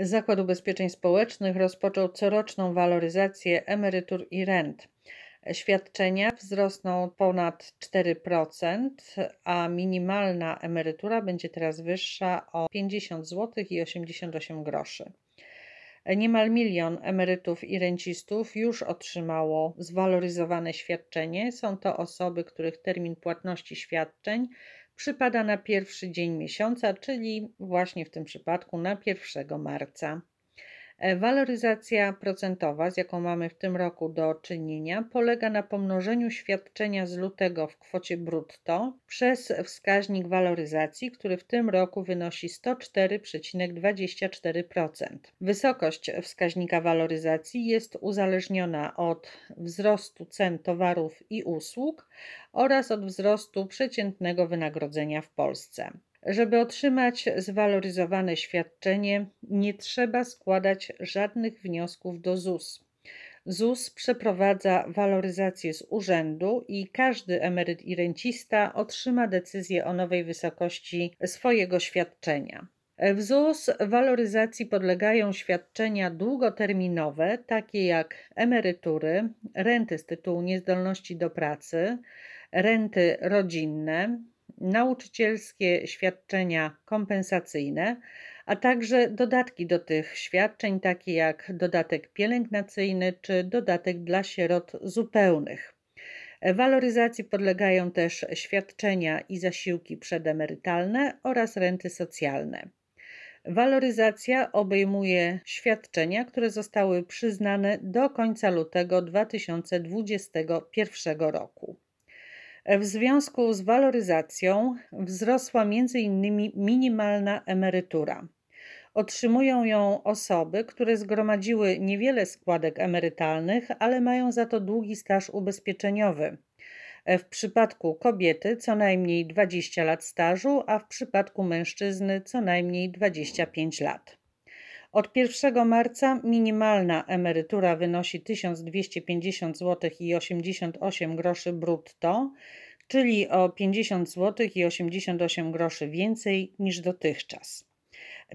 Zakład Ubezpieczeń Społecznych rozpoczął coroczną waloryzację emerytur i rent. Świadczenia wzrosną ponad 4%, a minimalna emerytura będzie teraz wyższa o 50 zł i 88 groszy. Niemal milion emerytów i rencistów już otrzymało zwaloryzowane świadczenie. Są to osoby, których termin płatności świadczeń przypada na pierwszy dzień miesiąca, czyli właśnie w tym przypadku na 1 marca. E, waloryzacja procentowa, z jaką mamy w tym roku do czynienia, polega na pomnożeniu świadczenia z lutego w kwocie brutto przez wskaźnik waloryzacji, który w tym roku wynosi 104,24%. Wysokość wskaźnika waloryzacji jest uzależniona od wzrostu cen towarów i usług oraz od wzrostu przeciętnego wynagrodzenia w Polsce. Żeby otrzymać zwaloryzowane świadczenie, nie trzeba składać żadnych wniosków do ZUS. ZUS przeprowadza waloryzację z urzędu i każdy emeryt i rencista otrzyma decyzję o nowej wysokości swojego świadczenia. W ZUS waloryzacji podlegają świadczenia długoterminowe, takie jak emerytury, renty z tytułu niezdolności do pracy, renty rodzinne, nauczycielskie świadczenia kompensacyjne, a także dodatki do tych świadczeń, takie jak dodatek pielęgnacyjny czy dodatek dla sierot zupełnych. Waloryzacji podlegają też świadczenia i zasiłki przedemerytalne oraz renty socjalne. Waloryzacja obejmuje świadczenia, które zostały przyznane do końca lutego 2021 roku. W związku z waloryzacją wzrosła m.in. minimalna emerytura. Otrzymują ją osoby, które zgromadziły niewiele składek emerytalnych, ale mają za to długi staż ubezpieczeniowy. W przypadku kobiety co najmniej 20 lat stażu, a w przypadku mężczyzny co najmniej 25 lat. Od 1 marca minimalna emerytura wynosi 1250 zł i 88 groszy brutto, czyli o 50 zł i 88 groszy więcej niż dotychczas.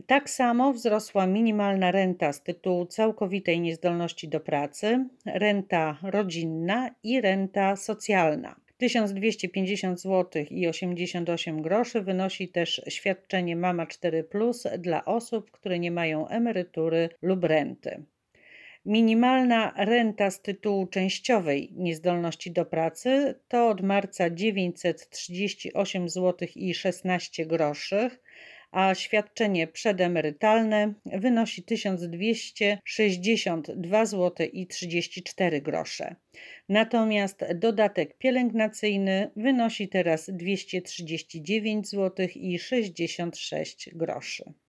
Tak samo wzrosła minimalna renta z tytułu całkowitej niezdolności do pracy, renta rodzinna i renta socjalna. 1250 zł i 88 groszy wynosi też świadczenie Mama 4 Plus dla osób, które nie mają emerytury lub renty. Minimalna renta z tytułu częściowej niezdolności do pracy to od marca 938 zł i 16 groszy, a świadczenie przedemerytalne wynosi 1262 zł i 34 grosze. Natomiast dodatek pielęgnacyjny wynosi teraz 239 zł i 66 groszy.